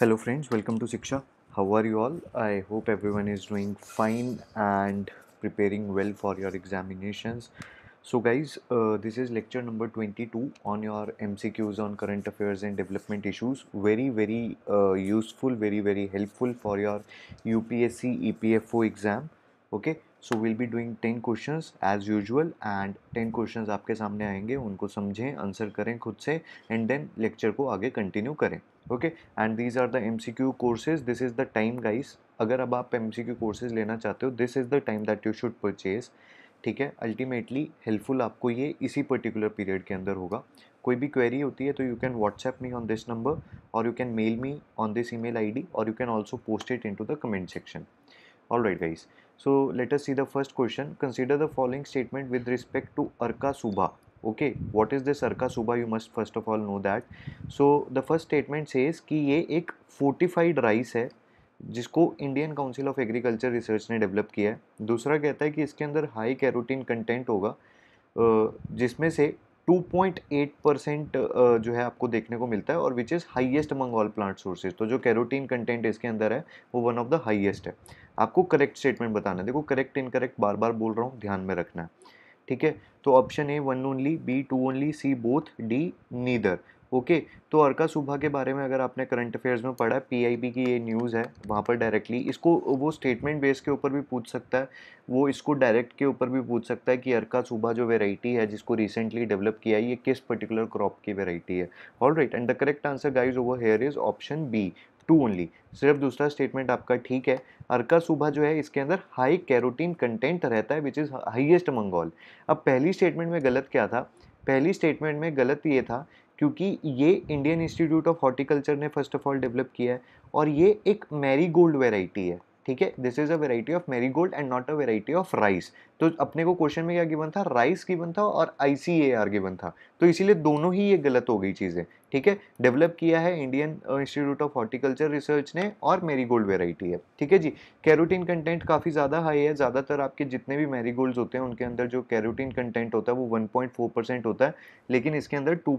hello friends welcome to siksha how are you all i hope everyone is doing fine and preparing well for your examinations so guys uh, this is lecture number 22 on your mcqs on current affairs and development issues very very uh, useful very very helpful for your upsc epfo exam okay so will be doing ten question as usual and ten question आपके सामने आएंगे उनको समझें answer करें खुद से and then lecture को आगे कंटिन्यू करें okay and these are the M C Q courses this is the time guys अगर अब आप एम सी क्यू कोर्सेज लेना चाहते हो this is the time that you should purchase ठीक है अल्टीमेटली हेल्पफुल आपको ये इसी पर्टिकुलर पीरियड के अंदर होगा कोई भी क्वेरी होती है तो you can WhatsApp me on this number और you can mail me on this email ID और you can also post it into the comment section all right guys So let us see the first question. Consider the following statement with respect to Arka Subha. Okay, what is this Arka Subha? You must first of all know that. So the first statement says कि ये एक fortified rice है जिसको Indian Council of Agriculture Research ने develop किया है दूसरा कहता है कि इसके अंदर हाई कैरोटीन कंटेंट होगा जिसमें से 2.8 परसेंट जो है आपको देखने को मिलता है और which is highest among all plant sources तो जो कैरोटीन कंटेंट इसके अंदर है वो वन ऑफ द हाइएस्ट है आपको करेक्ट स्टेटमेंट बताना है देखो करेक्ट इनकरेक्ट बार बार बोल रहा हूँ ध्यान में रखना है ठीक है तो option A one only B two only C both D neither okay तो अर्का सुबह के बारे में अगर आपने करंट अफेयर्स में पढ़ा पीआईबी की ये न्यूज़ है वहाँ पर डायरेक्टली इसको वो स्टेटमेंट बेस के ऊपर भी पूछ सकता है वो इसको डायरेक्ट के ऊपर भी पूछ सकता है कि अर्का सुबह जो वेराइटी है जिसको रिसेंटली डेवलप किया है ये किस पर्टिकुलर क्रॉप की वेराइटी है all right and the correct answer guys over here is option B two only सिर्फ दूसरा स्टेटमेंट आपका ठीक है अर्का सुबह जो है इसके अंदर हाई कैरोटीन कंटेंट रहता है विच इज़ हाइएस्ट मंगॉल अब पहली स्टेटमेंट में गलत क्या था पहली स्टेटमेंट में गलत ये था क्योंकि ये इंडियन इंस्टीट्यूट ऑफ हॉर्टिकल्चर ने फर्स्ट ऑफ ऑल डेवलप किया है और ये एक मैरी गोल्ड वेराइटी है ठीक है this is a variety of marigold and not a variety of rice तो अपने को क्वेश्चन में क्या गिवन था राइस गिवन था और आई सी ए आर गिवन था तो इसीलिए दोनों ही ये गलत हो गई चीज़ें ठीक है डेवलप किया है Indian Institute of Horticulture research ने और मेरी गोल्ड वेराइटी है ठीक है जी कैरोटीन कंटेंट काफ़ी ज़्यादा हाई है ज़्यादातर आपके जितने भी मेरी होते हैं उनके अंदर जो कैरोटीन कंटेंट होता है वो वन परसेंट होता है लेकिन इसके अंदर टू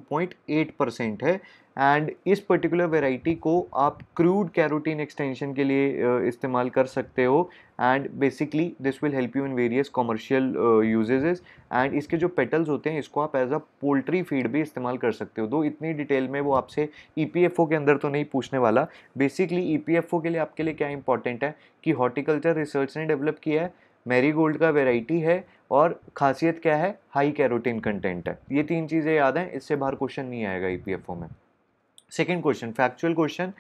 परसेंट है एंड इस पर्टिकुलर वेराइटी को आप क्रूड कैरोटीन एक्सटेंशन के लिए uh, इस्तेमाल कर सकते हो and basically this will help you in various commercial usages and इसके जो पेटल्स होते हैं इसको आप एज अ पोल्ट्री फीड भी इस्तेमाल कर सकते हो दो इतनी डिटेल में वो आपसे ई e के अंदर तो नहीं पूछने वाला बेसिकली ई e के लिए आपके लिए क्या इंपॉर्टेंट है कि हॉर्टिकल्चर रिसर्च ने डेवलप किया है मैरीगोल्ड का वेराइटी है और खासियत क्या है हाई कैरोटीन कंटेंट है ये तीन चीज़ें याद हैं इससे बाहर क्वेश्चन नहीं आएगा ई e में सेकेंड क्वेश्चन फैक्चुअल क्वेश्चन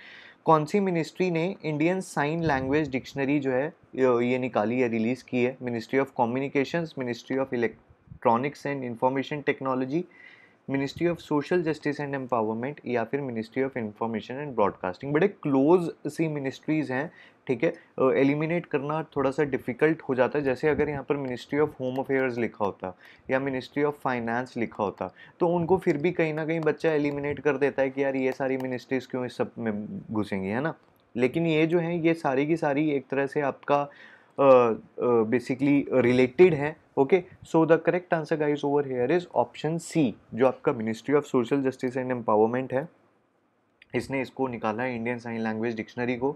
कौन सी मिनिस्ट्री ने इंडियन साइन लैंग्वेज डिक्शनरी जो है ये निकाली है रिलीज़ की है ministry of communications ministry of electronics and information technology ministry of social justice and empowerment या फिर ministry of information and broadcasting बड़े क्लोज सी मिनिस्ट्रीज़ हैं ठीक है एलिमिनेट करना थोड़ा सा डिफ़िकल्ट हो जाता है जैसे अगर यहाँ पर मिनिस्ट्री ऑफ होम अफेयर्स लिखा होता या मिनिस्ट्री ऑफ फाइनेंस लिखा होता तो उनको फिर भी कहीं ना कहीं बच्चा एलिमिनेट कर देता है कि यार ये सारी मिनिस्ट्रीज़ क्यों इस सब में घुसेंगी है ना लेकिन ये जो है ये सारी की सारी एक तरह से आपका बेसिकली uh, रिलेटेड uh, है okay so the correct answer guys over here is option C जो आपका ministry of social justice and empowerment है इसने इसको निकाला है इंडियन साइन लैंग्वेज डिक्शनरी को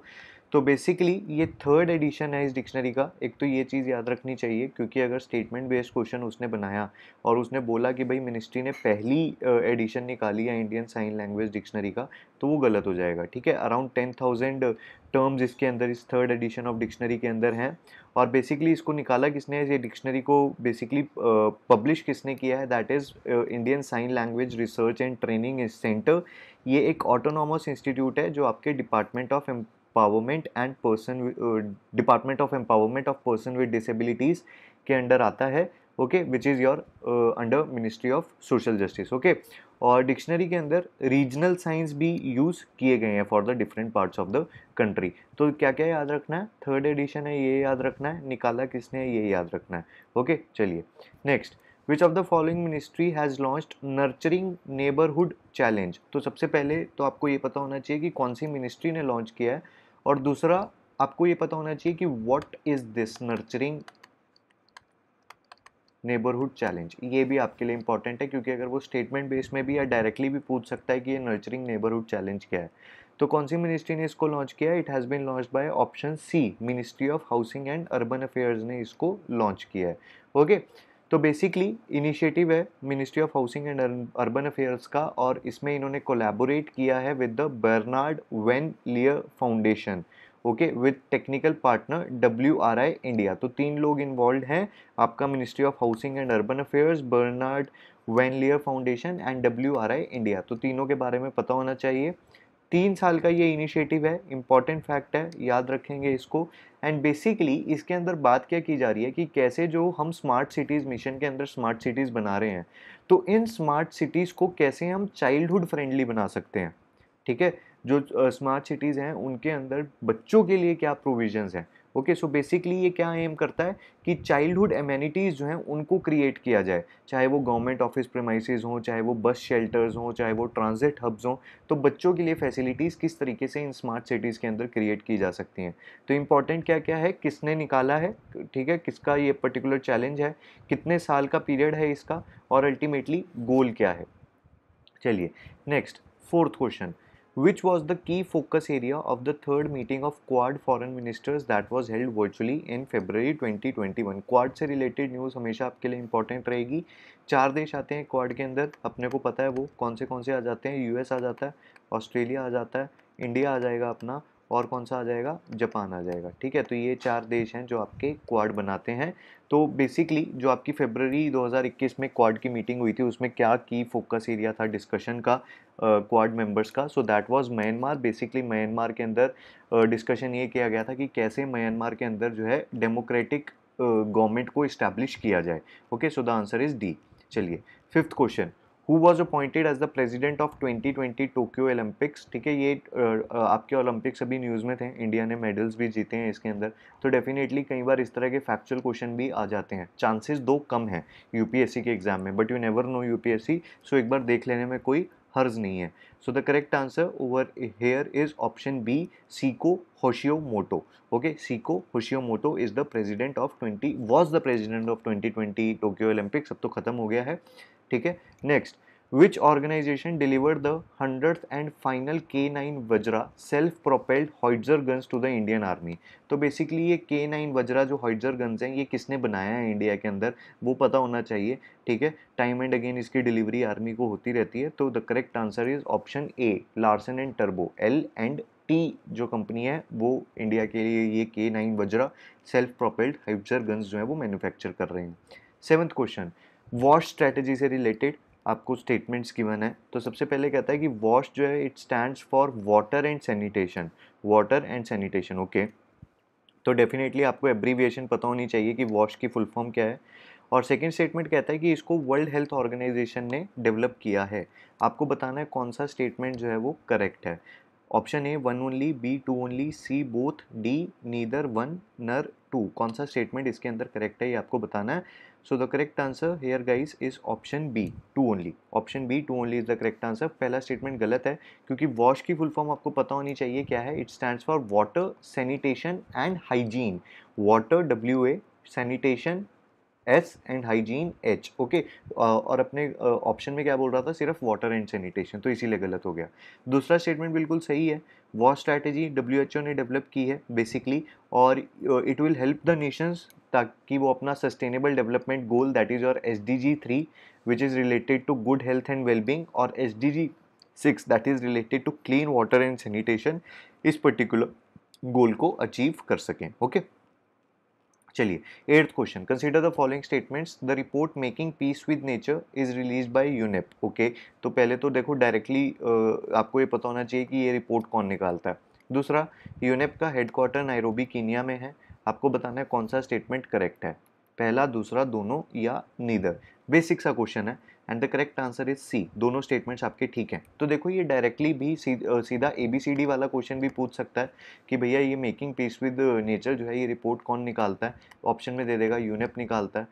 तो बेसिकली ये थर्ड एडिशन है इस डिक्शनरी का एक तो ये चीज़ याद रखनी चाहिए क्योंकि अगर स्टेटमेंट बेस्ड क्वेश्चन उसने बनाया और उसने बोला कि भाई मिनिस्ट्री ने पहली एडिशन निकाली है इंडियन साइन लैंग्वेज डिक्शनरी का तो वो गलत हो जाएगा ठीक है अराउंड टेन थाउजेंड टर्म्स इसके अंदर इस थर्ड एडिशन ऑफ डिक्शनरी के अंदर हैं और बेसिकली इसको निकाला किसने ये डिक्शनरी को बेसिकली पब्लिश किसने किया है that is Indian sign language research and training centre ये एक ऑटोनॉमस इंस्टीट्यूट है जो आपके department of empowerment and person department of empowerment of person with disabilities के अंडर आता है okay which is your under ministry of social justice okay और dictionary के अंदर रीजनल साइंस भी यूज़ किए गए हैं for the different parts of the country तो क्या क्या याद रखना है थर्ड एडिशन है ये याद रखना है निकाला किसने है ये याद रखना है ओके चलिए next which of the following ministry has launched nurturing neighbourhood challenge तो सबसे पहले तो आपको ये पता होना चाहिए कि कौन सी मिनिस्ट्री ने लॉन्च किया है और दूसरा आपको ये पता होना चाहिए कि what is this nurturing neighbourhood challenge ये भी आपके लिए इंपॉर्टेंट है क्योंकि अगर वो स्टेटमेंट बेस में भी या डायरेक्टली भी पूछ सकता है कि ये नर्चरिंग नेबरहुड चैलेंज क्या है तो कौन सी मिनिस्ट्री ने इसको लॉन्च किया it has been launch by option C ministry of housing and urban affairs ने इसको लॉन्च किया है ओके okay? तो बेसिकली इनिशिएटिव है ministry of housing and urban affairs का और इसमें इन्होंने कोलैबोरेट किया है with the Bernard van Leer foundation okay with technical partner W R I India तो तीन लोग इन्वॉल्व हैं आपका ministry of housing and urban affairs Bernard van Leer foundation and W R I India तो तीनों के बारे में पता होना चाहिए तीन साल का ये इनिशिएटिव है इम्पॉर्टेंट फैक्ट है याद रखेंगे इसको एंड बेसिकली इसके अंदर बात क्या की जा रही है कि कैसे जो हम स्मार्ट सिटीज़ मिशन के अंदर स्मार्ट सिटीज़ बना रहे हैं तो इन स्मार्ट सिटीज़ को कैसे हम चाइल्डहुड फ्रेंडली बना सकते हैं ठीक है जो स्मार्ट सिटीज़ हैं उनके अंदर बच्चों के लिए क्या प्रोविजन हैं ओके सो बेसिकली ये क्या एम करता है कि चाइल्डहुड एमेनिटीज़ जो हैं उनको क्रिएट किया जाए चाहे वो गवर्नमेंट ऑफिस प्रेमाइसेस हों चाहे वो बस शेल्टर्स हों चाहे वो ट्रांजिट हब्स हों तो बच्चों के लिए फैसिलिटीज़ किस तरीके से इन स्मार्ट सिटीज़ के अंदर क्रिएट की जा सकती हैं तो इम्पॉर्टेंट क्या क्या है किसने निकाला है ठीक है किसका ये पर्टिकुलर चैलेंज है कितने साल का पीरियड है इसका और अल्टीमेटली गोल क्या है चलिए next fourth question which was the key focus area of the third meeting of Quad foreign ministers that was held virtually in February 2021. Quad से related news हमेशा आपके लिए important रहेगी चार देश आते हैं क्वाड के अंदर अपने को पता है वो कौन से कौन से आ जाते हैं यूएस आ जाता है ऑस्ट्रेलिया आ जाता है इंडिया आ जाएगा अपना और कौन सा आ जाएगा जापान आ जाएगा ठीक है तो ये चार देश हैं जो आपके क्वाड बनाते हैं तो बेसिकली जो आपकी फेबररी 2021 में क्वाड की मीटिंग हुई थी उसमें क्या की फोकस एरिया था डिस्कशन का क्वाड मेंबर्स का so that was Myanmar basically Myanmar के अंदर डिस्कशन uh, ये किया गया था कि कैसे म्यांमार के अंदर जो है डेमोक्रेटिक गवर्नमेंट को इस्टेब्लिश किया जाए okay so the answer is D चलिए fifth question who was appointed as the president of 2020 Tokyo Olympics ठीक है ये आपके ओलंपिक्स अभी न्यूज़ में थे इंडिया ने मेडल्स भी जीते हैं इसके अंदर तो डेफिनेटली कई बार इस तरह के फैक्चुअल क्वेश्चन भी आ जाते हैं चांसेस दो कम हैं यू पी एस सी के एग्जाम में but you never know U P S C so एक बार देख लेने में कोई हर्ज नहीं है so the correct answer over here is option B Seiko Hashimoto okay Seiko Hashimoto is the president of twenty was the president of twenty twenty Tokyo Olympics अब तो खत्म हो गया है ठीक है next which organisation delivered the hundred and final K nine Vajra self propelled howitzer guns to the Indian army तो basically ये के नाइन वज्रा जो हॉइजर गन्स हैं ये किसने बनाया है इंडिया के अंदर वो पता होना चाहिए ठीक है टाइम एंड अगेन इसकी डिलीवरी आर्मी को होती रहती है तो the correct answer is option A Larsen and टर्बो एल एंड टी जो कंपनी है वो इंडिया के लिए ये K nine Vajra self propelled howitzer guns जो है वो मैन्युफैक्चर कर रहे हैं सेवन्थ क्वेश्चन वॉश स्ट्रेटजी से रिलेटेड आपको स्टेटमेंट्स गिवन है तो सबसे पहले कहता है कि वॉश जो है it stand for water and sanitation water and sanitation okay तो डेफिनेटली आपको एब्रीविएशन पता होनी चाहिए कि वॉश की फुल फॉर्म क्या है और सेकेंड स्टेटमेंट कहता है कि इसको वर्ल्ड हेल्थ ऑर्गेनाइजेशन ने डेवलप किया है आपको बताना है कौन सा स्टेटमेंट जो है वो करेक्ट है option A one only B two only C both D neither one nor two कौन सा स्टेटमेंट इसके अंदर करेक्ट है ये आपको बताना है so the correct answer here guys is option B two only option B two only is the correct answer पहला स्टेटमेंट गलत है क्योंकि वॉश की फुल फॉर्म आपको पता होनी चाहिए क्या है it stand for water sanitation and hygiene water W A sanitation S and hygiene H okay और अपने ऑप्शन uh, में क्या बोल रहा था सिर्फ वाटर एंड सैनिटेशन तो इसीलिए गलत हो गया दूसरा स्टेटमेंट बिल्कुल सही है वॉश स्ट्रैटेजी डब्ल्यू एच ओ ने डेवलप की है बेसिकली और it will help the nations ताकि वो अपना sustainable development goal that is your S D G three which is related to good health and wellbeing और S D G six that is related to clean water and sanitation इस particular goal को achieve कर सकें okay चलिए eighth question consider the following statements the report making peace with nature is release by UNEP okay तो पहले तो देखो directly आपको ये पता होना चाहिए कि ये रिपोर्ट कौन निकालता है दूसरा यूनेप का हेडक्वार्टर नायरोबी कीनिया में है आपको बताना है कौन सा स्टेटमेंट करेक्ट है पहला दूसरा दोनों या नीदर बेसिक सा क्वेश्चन है and the correct answer is C दोनों स्टेटमेंट्स आपके ठीक हैं तो देखो ये डायरेक्टली भी सीधा ए बी सी डी वाला क्वेश्चन भी पूछ सकता है कि भैया ये मेकिंग पीस विद नेचर जो है ये रिपोर्ट कौन निकालता है ऑप्शन में दे देगा यूनेप निकालता है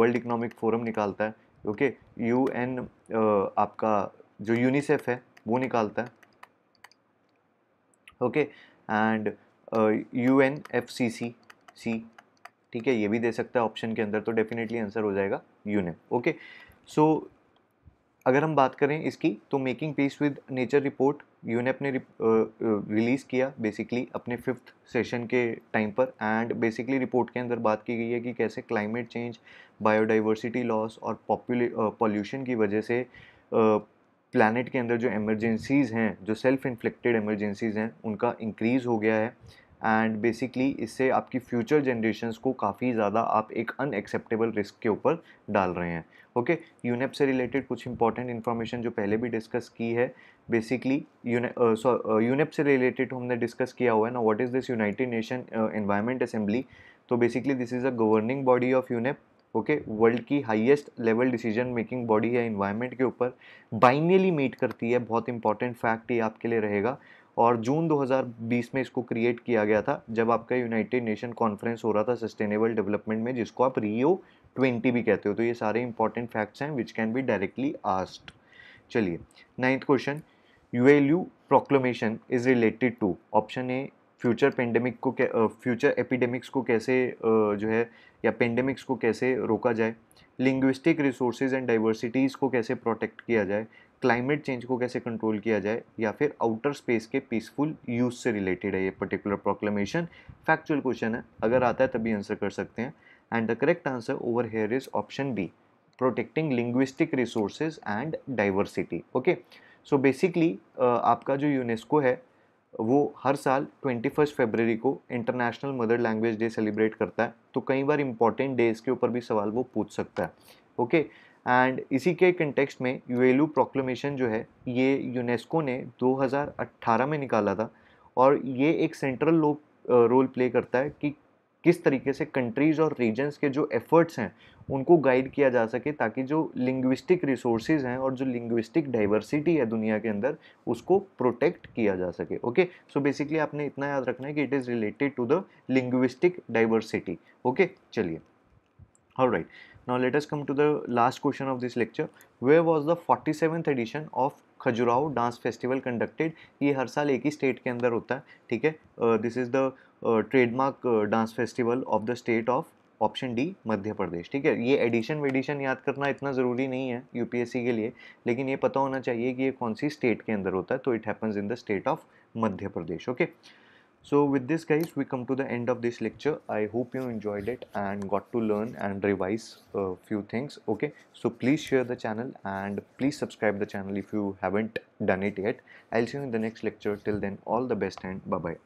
वर्ल्ड इकोनॉमिक फोरम निकालता है ओके यू एन आपका जो यूनिसेफ है वो निकालता है okay and U N F C C C ठीक है ये भी दे सकता है ऑप्शन के अंदर तो डेफिनेटली आंसर हो जाएगा यूनेम ओके सो अगर हम बात करें इसकी तो making peace with nature report UNEP ने रिलीज़ किया बेसिकली अपने फिफ्थ सेशन के टाइम पर एंड बेसिकली रिपोर्ट के अंदर बात की गई है कि कैसे क्लाइमेट चेंज बायोडाइवर्सिटी लॉस और पॉल्यूशन की वजह से प्लानट के अंदर जो एमरजेंसीज़ हैं जो सेल्फ इन्फ्लिक्टेड एमरजेंसीज़ हैं उनका इंक्रीज़ हो गया है एंड बेसिकली इससे आपकी फ्यूचर जनरेशन्स को काफ़ी ज़्यादा आप एक अनएक्सेप्टेबल रिस्क के ऊपर डाल रहे हैं ओके okay? यूनेप से रिलेटेड कुछ इंपॉर्टेंट इन्फॉर्मेशन जो पहले भी डिस्कस की है बेसिकली यूनेप uh, uh, से रिलेटेड हमने डिस्कस किया हुआ है ना what is this United Nation Environment Assembly तो basically this is a governing body of UNEP okay world की highest level decision making body है इन्वायरमेंट के ऊपर बाइनियली मीट करती है बहुत इंपॉर्टेंट फैक्ट ये आपके लिए रहेगा और जून 2020 में इसको क्रिएट किया गया था जब आपका यूनाइटेड नेशन कॉन्फ्रेंस हो रहा था सस्टेनेबल डेवलपमेंट में जिसको आप रियो 20 भी कहते हो तो ये सारे इंपॉर्टेंट फैक्ट्स हैं which can be directly asked चलिए ninth question Yuelu proclamation is related to option A future pandemic को फ्यूचर एपिडेमिक्स को कैसे जो है या पेंडेमिक्स को कैसे रोका जाए लिंग्विस्टिक रिसोर्सेज एंड डाइवर्सिटीज़ को कैसे प्रोटेक्ट किया जाए क्लाइमेट चेंज को कैसे कंट्रोल किया जाए या फिर आउटर स्पेस के पीसफुल यूज़ से रिलेटेड है ये पर्टिकुलर प्रोक्लेमेशन फैक्चुअल क्वेश्चन है अगर आता है तभी आंसर कर सकते हैं and the correct answer over here is option B protecting linguistic resources and diversity okay so basically आपका जो यूनेस्को है वो हर साल ट्वेंटी फर्स्ट फेबररी को International Mother Language Day celebrate करता है तो कई बार इंपॉर्टेंट डेज के ऊपर भी सवाल वो पूछ सकता है ओके एंड इसी के कंटेक्सट में यूएलू प्रोक्लेमेशन जो है ये यूनेस्को ने 2018 में निकाला था और ये एक सेंट्रल लो रोल प्ले करता है कि किस तरीके से कंट्रीज़ और रीजन्स के जो एफर्ट्स हैं उनको गाइड किया जा सके ताकि जो लिंग्विस्टिक रिसोर्सेज हैं और जो लिंग्विस्टिक डाइवर्सिटी है दुनिया के अंदर उसको प्रोटेक्ट किया जा सके ओके सो बेसिकली आपने इतना याद रखना है कि it is related to the linguistic diversity okay चलिए और right now let's come to the last question of this lecture where was the forty 47th edition of Khajuraho dance festival conducted ये हर साल एक ही स्टेट के अंदर होता है ठीक है this is the trademark dance festival of the state of option D Madhya Pradesh ठीक है ये एडिशन वेडिशन याद करना इतना ज़रूरी नहीं है यूपीएससी के लिए लेकिन ये पता होना चाहिए कि ये कौन सी स्टेट के अंदर होता है तो it happens in the state of Madhya Pradesh okay okay? so with this guys we come to the end of this lecture i hope you enjoyed it and got to learn and revise a few things okay so please share the channel and please subscribe the channel if you haven't done it yet i'll see you in the next lecture till then all the best and bye bye